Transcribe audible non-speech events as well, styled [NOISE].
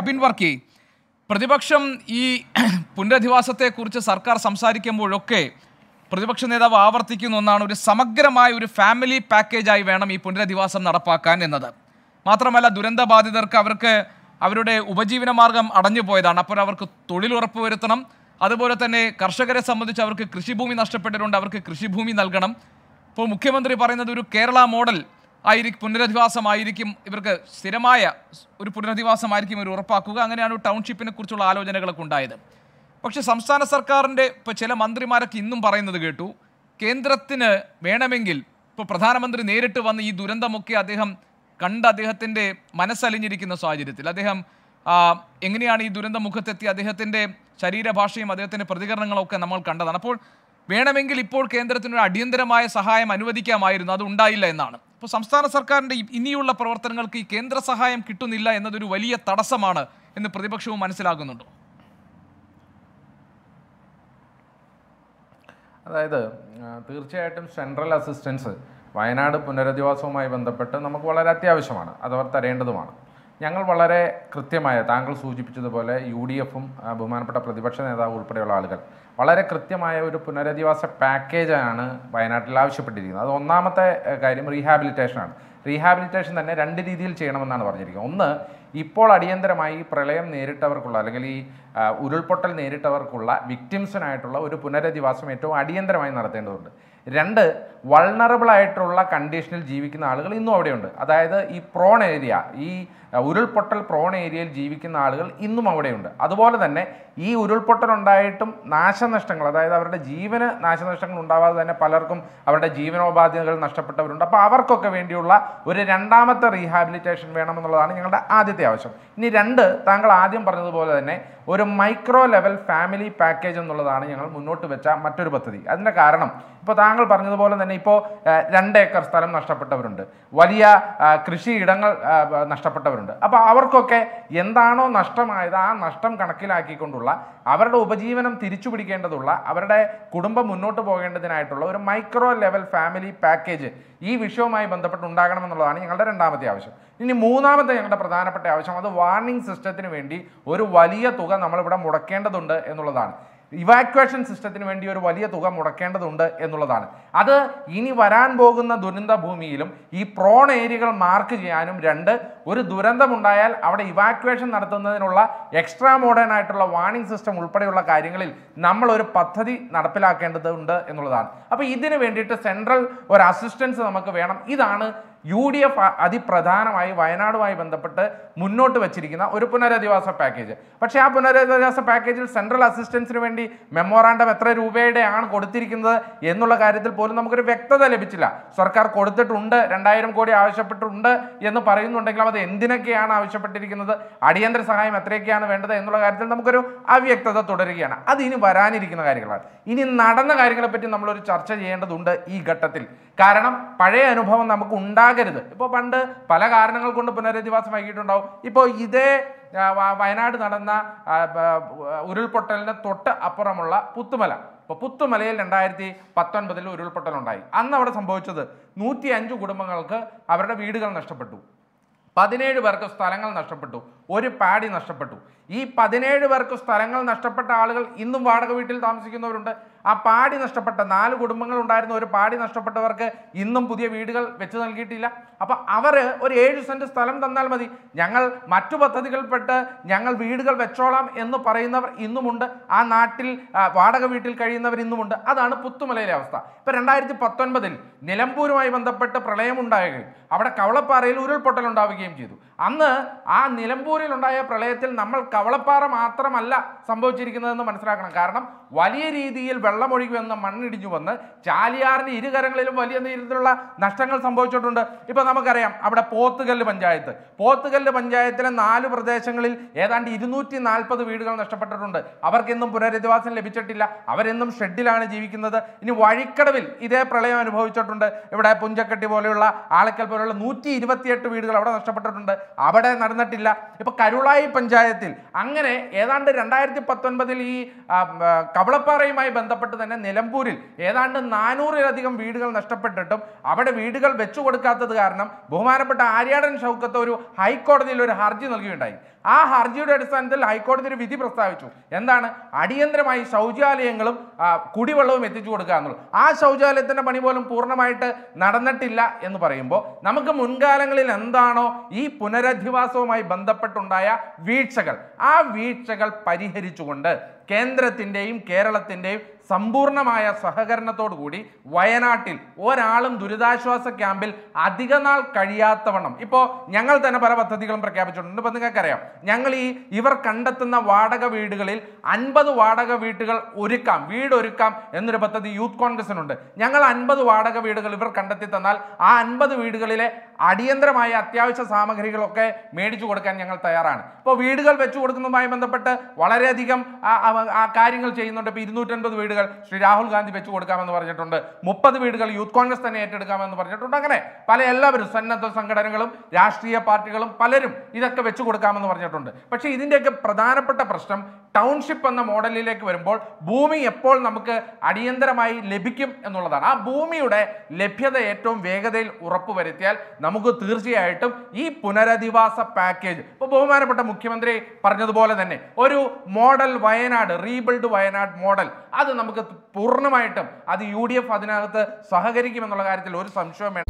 അബിൻ വർക്കി പ്രതിപക്ഷം ഈ [CLEARS THROAT] പുനരധിവാസത്തെക്കുറിച്ച് സർക്കാർ സംസാരിക്കുമ്പോഴൊക്കെ പ്രതിപക്ഷ നേതാവ് ആവർത്തിക്കുന്ന ഒന്നാണ് ഒരു സമഗ്രമായ ഒരു ഫാമിലി പാക്കേജായി വേണം ഈ പുനരധിവാസം നടപ്പാക്കാൻ എന്നത് മാത്രമല്ല ദുരന്തബാധിതർക്ക് അവർക്ക് അവരുടെ ഉപജീവന മാർഗം അടഞ്ഞു പോയതാണ് അപ്പോൾ അവർക്ക് തൊഴിലുറപ്പ് വരുത്തണം അതുപോലെ തന്നെ കർഷകരെ സംബന്ധിച്ച് അവർക്ക് കൃഷിഭൂമി നഷ്ടപ്പെട്ടിട്ടുണ്ട് അവർക്ക് കൃഷിഭൂമി നൽകണം ഇപ്പോൾ മുഖ്യമന്ത്രി പറയുന്നത് ഒരു കേരള മോഡൽ ആയിരിക്കും പുനരധിവാസമായിരിക്കും ഇവർക്ക് സ്ഥിരമായ ഒരു പുനരധിവാസമായിരിക്കും ഇവർ ഉറപ്പാക്കുക അങ്ങനെയാണ് ടൗൺഷിപ്പിനെ കുറിച്ചുള്ള ആലോചനകളൊക്കെ ഉണ്ടായത് പക്ഷേ സംസ്ഥാന സർക്കാരിൻ്റെ ഇപ്പോൾ ചില മന്ത്രിമാരൊക്കെ ഇന്നും പറയുന്നത് കേട്ടു കേന്ദ്രത്തിന് വേണമെങ്കിൽ ഇപ്പോൾ പ്രധാനമന്ത്രി നേരിട്ട് വന്ന് ഈ ദുരന്തമൊക്കെ അദ്ദേഹം കണ്ട് അദ്ദേഹത്തിൻ്റെ മനസ്സലിഞ്ഞിരിക്കുന്ന സാഹചര്യത്തിൽ അദ്ദേഹം എങ്ങനെയാണ് ഈ ദുരന്ത മുഖത്തെത്തി അദ്ദേഹത്തിൻ്റെ ശരീരഭാഷയും അദ്ദേഹത്തിൻ്റെ പ്രതികരണങ്ങളൊക്കെ നമ്മൾ കണ്ടതാണ് അപ്പോൾ വേണമെങ്കിൽ ഇപ്പോൾ കേന്ദ്രത്തിന് ഒരു അടിയന്തരമായ സഹായം അനുവദിക്കാമായിരുന്നു അത് ഉണ്ടായില്ല എന്നാണ് ഇപ്പോൾ സംസ്ഥാന സർക്കാരിൻ്റെ ഇനിയുള്ള പ്രവർത്തനങ്ങൾക്ക് ഈ കേന്ദ്ര സഹായം കിട്ടുന്നില്ല എന്നതൊരു വലിയ തടസ്സമാണ് എന്ന് പ്രതിപക്ഷവും മനസ്സിലാകുന്നുണ്ടോ അതായത് തീർച്ചയായിട്ടും സെൻട്രൽ അസിസ്റ്റൻസ് വയനാട് പുനരധിവാസവുമായി ബന്ധപ്പെട്ട് നമുക്ക് വളരെ അത്യാവശ്യമാണ് അത് അവർ തരേണ്ടതുമാണ് ഞങ്ങൾ വളരെ കൃത്യമായ താങ്കൾ സൂചിപ്പിച്ചതുപോലെ യു ഡി എഫും ബഹുമാനപ്പെട്ട പ്രതിപക്ഷ നേതാവ് ഉൾപ്പെടെയുള്ള ആളുകൾ വളരെ കൃത്യമായ ഒരു പുനരധിവാസ പാക്കേജാണ് വയനാട്ടിൽ ആവശ്യപ്പെട്ടിരിക്കുന്നത് അത് ഒന്നാമത്തെ കാര്യം റീഹാബിലിറ്റേഷനാണ് റീഹാബിലിറ്റേഷൻ തന്നെ രണ്ട് രീതിയിൽ ചെയ്യണമെന്നാണ് പറഞ്ഞിരിക്കുന്നത് ഒന്ന് ഇപ്പോൾ അടിയന്തരമായി പ്രളയം നേരിട്ടവർക്കുള്ള അല്ലെങ്കിൽ ഈ ഉരുൾപൊട്ടൽ നേരിട്ടവർക്കുള്ള വിക്ടിംസിനായിട്ടുള്ള ഒരു പുനരധിവാസം ഏറ്റവും അടിയന്തരമായി നടത്തേണ്ടതുണ്ട് രണ്ട് വൾണറബിൾ ആയിട്ടുള്ള കണ്ടീഷനിൽ ജീവിക്കുന്ന ആളുകൾ ഇന്നും അവിടെയുണ്ട് അതായത് ഈ പ്രോൺ ഏരിയ ഈ ഉരുൾപൊട്ടൽ പ്രോൺ ഏരിയയിൽ ജീവിക്കുന്ന ആളുകൾ ഇന്നും അവിടെയുണ്ട് അതുപോലെ തന്നെ ഈ ഉരുൾപൊട്ടൽ ഉണ്ടായിട്ടും നാശനഷ്ടങ്ങൾ അതായത് അവരുടെ ജീവന് നാശനഷ്ടങ്ങൾ ഉണ്ടാവാതെ തന്നെ പലർക്കും അവരുടെ ജീവനോപാധികൾ നഷ്ടപ്പെട്ടവരുണ്ട് അപ്പോൾ അവർക്കൊക്കെ വേണ്ടിയുള്ള ഒരു രണ്ടാമത്തെ റീഹാബിലിറ്റേഷൻ വേണമെന്നുള്ളതാണ് ഞങ്ങളുടെ ആദ്യത്തെ ആവശ്യം ഇനി രണ്ട് താങ്കൾ ആദ്യം പറഞ്ഞതുപോലെ തന്നെ ഒരു മൈക്രോ ലെവൽ ഫാമിലി പാക്കേജ് എന്നുള്ളതാണ് ഞങ്ങൾ മുന്നോട്ട് വെച്ച മറ്റൊരു പദ്ധതി അതിൻ്റെ കാരണം ഇപ്പോൾ താങ്കൾ താങ്കൾ പറഞ്ഞതുപോലെ തന്നെ ഇപ്പോൾ രണ്ട് ഏക്കർ സ്ഥലം നഷ്ടപ്പെട്ടവരുണ്ട് വലിയ കൃഷിയിടങ്ങൾ നഷ്ടപ്പെട്ടവരുണ്ട് അപ്പോൾ അവർക്കൊക്കെ എന്താണോ നഷ്ടമായത് ആ നഷ്ടം കണക്കിലാക്കിക്കൊണ്ടുള്ള അവരുടെ ഉപജീവനം തിരിച്ചു പിടിക്കേണ്ടതുള്ള അവരുടെ കുടുംബം മുന്നോട്ട് പോകേണ്ടതിനായിട്ടുള്ള ഒരു മൈക്രോ ലെവൽ ഫാമിലി പാക്കേജ് ഈ വിഷയവുമായി ബന്ധപ്പെട്ട് ഉണ്ടാകണമെന്നുള്ളതാണ് ഞങ്ങളുടെ രണ്ടാമത്തെ ആവശ്യം ഇനി മൂന്നാമത്തെ ഞങ്ങളുടെ പ്രധാനപ്പെട്ട ആവശ്യം അത് വാർണിംഗ് സിസ്റ്റത്തിന് വേണ്ടി ഒരു വലിയ തുക നമ്മളിവിടെ മുടക്കേണ്ടതുണ്ട് എന്നുള്ളതാണ് ഇവാക്വേഷൻ സിസ്റ്റത്തിന് വേണ്ടി ഒരു വലിയ തുക മുടക്കേണ്ടതുണ്ട് എന്നുള്ളതാണ് അത് ഇനി വരാൻ പോകുന്ന ദുരന്ത ഭൂമിയിലും ഈ പ്രോൺ ഏരിയകൾ മാർക്ക് ചെയ്യാനും രണ്ട് ഒരു ദുരന്തമുണ്ടായാൽ അവിടെ ഇവാക്വേഷൻ നടത്തുന്നതിനുള്ള എക്സ്ട്രാ മോഡേൺ ആയിട്ടുള്ള വാണിംഗ് സിസ്റ്റം ഉൾപ്പെടെയുള്ള കാര്യങ്ങളിൽ നമ്മൾ ഒരു പദ്ധതി നടപ്പിലാക്കേണ്ടതുണ്ട് എന്നുള്ളതാണ് അപ്പോൾ ഇതിന് വേണ്ടിയിട്ട് സെൻട്രൽ ഒരു അസിസ്റ്റൻസ് നമുക്ക് വേണം ഇതാണ് യു ഡി എഫ് അതിപ്രധാനമായി വയനാടുമായി ബന്ധപ്പെട്ട് മുന്നോട്ട് വച്ചിരിക്കുന്ന ഒരു പുനരധിവാസ പാക്കേജ് പക്ഷേ ആ പുനരധിവാസ പാക്കേജിൽ സെൻട്രൽ അസിസ്റ്റൻസിന് വേണ്ടി മെമ്മോറാണ്ടം എത്ര രൂപയുടെയാണ് കൊടുത്തിരിക്കുന്നത് എന്നുള്ള കാര്യത്തിൽ പോലും നമുക്കൊരു വ്യക്തത ലഭിച്ചില്ല സർക്കാർ കൊടുത്തിട്ടുണ്ട് രണ്ടായിരം കോടി ആവശ്യപ്പെട്ടിട്ടുണ്ട് എന്ന് പറയുന്നുണ്ടെങ്കിലും അത് എന്തിനൊക്കെയാണ് ആവശ്യപ്പെട്ടിരിക്കുന്നത് അടിയന്തര സഹായം എത്രയൊക്കെയാണ് വേണ്ടത് എന്നുള്ള കാര്യത്തിൽ നമുക്കൊരു അവ്യക്തത തുടരുകയാണ് അത് ഇനി വരാനിരിക്കുന്ന കാര്യങ്ങളാണ് ഇനി നടന്ന കാര്യങ്ങളെപ്പറ്റി നമ്മളൊരു ചർച്ച ചെയ്യേണ്ടതുണ്ട് ഈ ഘട്ടത്തിൽ കാരണം പഴയ അനുഭവം നമുക്ക് ഉണ്ടാകും ഉണ്ടാകരുത് ഇപ്പോൾ പണ്ട് പല കാരണങ്ങൾ കൊണ്ട് പുനരധിവാസം വൈകിട്ടുണ്ടാവും ഇപ്പോൾ ഇതേ വയനാട് നടന്ന ഉരുൾപൊട്ടലിന് തൊട്ട് അപ്പുറമുള്ള പുത്തുമല ഇപ്പോൾ പുത്തുമലയിൽ രണ്ടായിരത്തി പത്തൊൻപതിൽ ഉരുൾപൊട്ടലുണ്ടായി അന്ന് അവിടെ സംഭവിച്ചത് നൂറ്റി കുടുംബങ്ങൾക്ക് അവരുടെ വീടുകൾ നഷ്ടപ്പെട്ടു പതിനേഴ് പേർക്ക് സ്ഥലങ്ങൾ നഷ്ടപ്പെട്ടു ഒരു പാടി നഷ്ടപ്പെട്ടു ഈ പതിനേഴ് പേർക്ക് സ്ഥലങ്ങൾ നഷ്ടപ്പെട്ട ആളുകൾ ഇന്നും വാടക വീട്ടിൽ താമസിക്കുന്നവരുണ്ട് ആ പാടി നഷ്ടപ്പെട്ട നാല് കുടുംബങ്ങൾ ഉണ്ടായിരുന്ന ഒരു പാടി നഷ്ടപ്പെട്ടവർക്ക് ഇന്നും പുതിയ വീടുകൾ വെച്ച് നൽകിയിട്ടില്ല അപ്പോൾ അവര് ഒരു ഏഴ് സെന്റ് സ്ഥലം തന്നാൽ മതി ഞങ്ങൾ മറ്റു പദ്ധതികൾപ്പെട്ട് ഞങ്ങൾ വീടുകൾ വെച്ചോളാം എന്ന് പറയുന്നവർ ഇന്നുമുണ്ട് ആ നാട്ടിൽ വാടക വീട്ടിൽ കഴിയുന്നവർ ഇന്നുമുണ്ട് അതാണ് പുത്തുമലയിലെ അവസ്ഥ ഇപ്പൊ രണ്ടായിരത്തി പത്തൊൻപതിൽ നിലമ്പൂരുമായി ബന്ധപ്പെട്ട് പ്രളയമുണ്ടാകുകയും അവിടെ കവളപ്പാറയിൽ ഉണ്ടാവുകയും ചെയ്തു അന്ന് ആ നിലമ്പൂർ ഉണ്ടായ പ്രളയത്തിൽ നമ്മൾ കവളപ്പാറ മാത്രമല്ല സംഭവിച്ചിരിക്കുന്നതെന്ന് മനസ്സിലാക്കണം കാരണം വലിയ രീതിയിൽ വെള്ളമൊഴുകി വന്ന് മണ്ണിടിഞ്ഞു വന്ന് ചാലിയാറിൻ്റെ ഇരുകരങ്ങളിലും വലിയ രീതിയിലുള്ള നഷ്ടങ്ങൾ സംഭവിച്ചിട്ടുണ്ട് ഇപ്പോൾ നമുക്കറിയാം അവിടെ പോത്തുകല്ല് പഞ്ചായത്ത് പോത്തുകല്ല് പഞ്ചായത്തിലെ നാല് പ്രദേശങ്ങളിൽ ഏതാണ്ട് ഇരുന്നൂറ്റി നാൽപ്പത് വീടുകൾ നഷ്ടപ്പെട്ടിട്ടുണ്ട് അവർക്കെന്നും പുനരധിവാസം ലഭിച്ചിട്ടില്ല അവരെന്നും ഷെഡിലാണ് ജീവിക്കുന്നത് ഇനി വഴിക്കടവിൽ ഇതേ പ്രളയം അനുഭവിച്ചിട്ടുണ്ട് ഇവിടെ പുഞ്ചക്കെട്ടി പോലെയുള്ള ആളക്കൽ പോലെയുള്ള നൂറ്റി വീടുകൾ അവിടെ നഷ്ടപ്പെട്ടിട്ടുണ്ട് അവിടെ നടന്നിട്ടില്ല അപ്പോൾ കരുളായി പഞ്ചായത്തിൽ അങ്ങനെ ഏതാണ്ട് രണ്ടായിരത്തി പത്തൊൻപതിൽ ഈ കവളപ്പാറയുമായി ബന്ധപ്പെട്ട് തന്നെ നിലമ്പൂരിൽ ഏതാണ്ട് നാനൂറിലധികം വീടുകൾ നഷ്ടപ്പെട്ടിട്ടും അവിടെ വീടുകൾ വെച്ചു കൊടുക്കാത്തത് കാരണം ബഹുമാനപ്പെട്ട ആര്യാടൻ ഷൗക്കത്ത് ഒരു ഹൈക്കോടതിയിൽ ഒരു ഹർജി നൽകിയിട്ടുണ്ടായി ആ ഹർജിയുടെ അടിസ്ഥാനത്തിൽ ഹൈക്കോടതി ഒരു വിധി പ്രസ്താവിച്ചു എന്താണ് അടിയന്തരമായി ശൗചാലയങ്ങളും കുടിവെള്ളവും എത്തിച്ചു കൊടുക്കുക എന്നുള്ളൂ ആ ശൗചാലയത്തിൻ്റെ പണി പോലും പൂർണ്ണമായിട്ട് നടന്നിട്ടില്ല എന്ന് പറയുമ്പോൾ നമുക്ക് മുൻകാലങ്ങളിൽ എന്താണോ ഈ പുനരധിവാസവുമായി ബന്ധപ്പെട്ടുണ്ടായ വീഴ്ചകൾ ആ വീഴ്ചകൾ പരിഹരിച്ചുകൊണ്ട് കേന്ദ്രത്തിൻ്റെയും കേരളത്തിൻ്റെയും സമ്പൂർണമായ സഹകരണത്തോടുകൂടി വയനാട്ടിൽ ഒരാളും ദുരിതാശ്വാസ ക്യാമ്പിൽ അധിക നാൾ കഴിയാത്തവണ്ണം ഇപ്പോൾ ഞങ്ങൾ തന്നെ പല പദ്ധതികളും പ്രഖ്യാപിച്ചിട്ടുണ്ട് ഇപ്പം നിങ്ങൾക്കറിയാം ഞങ്ങൾ ഈ ഇവർ കണ്ടെത്തുന്ന വാടക വീടുകളിൽ അൻപത് വാടക വീടുകൾ ഒരുക്കാം വീടൊരുക്കാം എന്നൊരു പദ്ധതി യൂത്ത് കോൺഗ്രസിനുണ്ട് ഞങ്ങൾ അൻപത് വാടക വീടുകൾ ഇവർ കണ്ടെത്തി തന്നാൽ ആ അൻപത് വീടുകളിലെ അടിയന്തരമായ അത്യാവശ്യ സാമഗ്രികളൊക്കെ മേടിച്ചു കൊടുക്കാൻ ഞങ്ങൾ തയ്യാറാണ് ഇപ്പോൾ വീടുകൾ വെച്ചു കൊടുക്കുന്നതുമായി ബന്ധപ്പെട്ട് വളരെയധികം കാര്യങ്ങൾ ചെയ്യുന്നുണ്ട് ഇപ്പോൾ ഇരുന്നൂറ്റൻപത് വീടുകൾ ശ്രീ രാഹുൽ ഗാന്ധി വെച്ചു കൊടുക്കാമെന്ന് പറഞ്ഞിട്ടുണ്ട് മുപ്പത് വീടുകൾ യൂത്ത് കോൺഗ്രസ് തന്നെ ഏറ്റെടുക്കാമെന്ന് പറഞ്ഞിട്ടുണ്ട് അങ്ങനെ പല എല്ലാവരും സന്നദ്ധ സംഘടനകളും രാഷ്ട്രീയ പാർട്ടികളും പലരും ഇതൊക്കെ വെച്ചു കൊടുക്കാമെന്ന് പറഞ്ഞിട്ടുണ്ട് പക്ഷേ ഇതിൻ്റെയൊക്കെ പ്രധാനപ്പെട്ട പ്രശ്നം ടൗൺഷിപ്പ് എന്ന മോഡലിലേക്ക് വരുമ്പോൾ ഭൂമി എപ്പോൾ നമുക്ക് അടിയന്തരമായി ലഭിക്കും എന്നുള്ളതാണ് ആ ഭൂമിയുടെ ലഭ്യത ഏറ്റവും വേഗതയിൽ ഉറപ്പുവരുത്തിയാൽ നമുക്ക് തീർച്ചയായിട്ടും ഈ പുനരധിവാസ പാക്കേജ് ഇപ്പോൾ ബഹുമാനപ്പെട്ട മുഖ്യമന്ത്രി പറഞ്ഞതുപോലെ തന്നെ ഒരു model Wayanad rebuild Wayanad model അത് നമുക്ക് പൂർണ്ണമായിട്ടും അത് യു ഡി എഫ് അതിനകത്ത് സഹകരിക്കുമെന്നുള്ള കാര്യത്തിൽ ഒരു സംശയവും